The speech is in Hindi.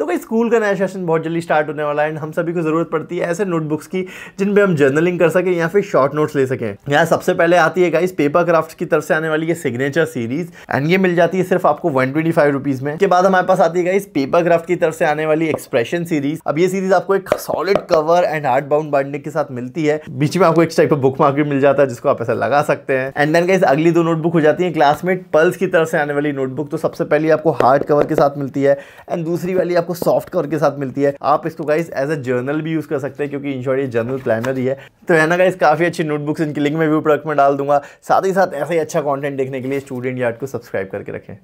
तो भाई स्कूल का नया सेशन बहुत जल्दी स्टार्ट होने वाला है एंड हम सभी को ज़रूरत पड़ती है ऐसे नोटबुक्स की जिन पे हम जर्नलिंग कर सकें या फिर शॉर्ट नोट्स ले सकें यहाँ सबसे पहले आती है गाइस पेपर क्राफ्ट की तरफ से आने वाली ये सिग्नेचर सीरीज एंड ये मिल जाती है सिर्फ आपको वन ट्वेंटी में के बाद हमारे पास आती है गाइस पेपर क्राफ्ट की तरफ से आने वाली एक्सप्रेशन सीरीज अब ये सीरीज आपको एक solid cover and hard bound बांटने के साथ मिलती है बीच में आपको एक टाइप का बुक मार्केट मिल जाता है जिसको आप ऐसा लगा सकते हैं एंड देन गाइस अगली दो नोटबुक हो जाती है क्लासमेट पल्स की तरफ से आने वाली नोटबुक तो सबसे पहले आपको हार्ड कवर के साथ मिलती है एंड दूसरी वाली आपको आपको सॉफ्ट कवर के साथ मिलती है आप इसको गाइस एज ए जर्नल भी यूज़ कर सकते हैं क्योंकि इंश्योर ये जर्नल प्लानर ही है तो है ना गाइस काफ़ी अच्छी नोटबुक्स इनकी लिंक में भी प्रोडक्ट में डाल दूंगा साथ ही साथ ऐसे ही अच्छा कॉन्टेंट देखने के लिए स्टूडेंट यार्ड को सब्सक्राइब करके रखें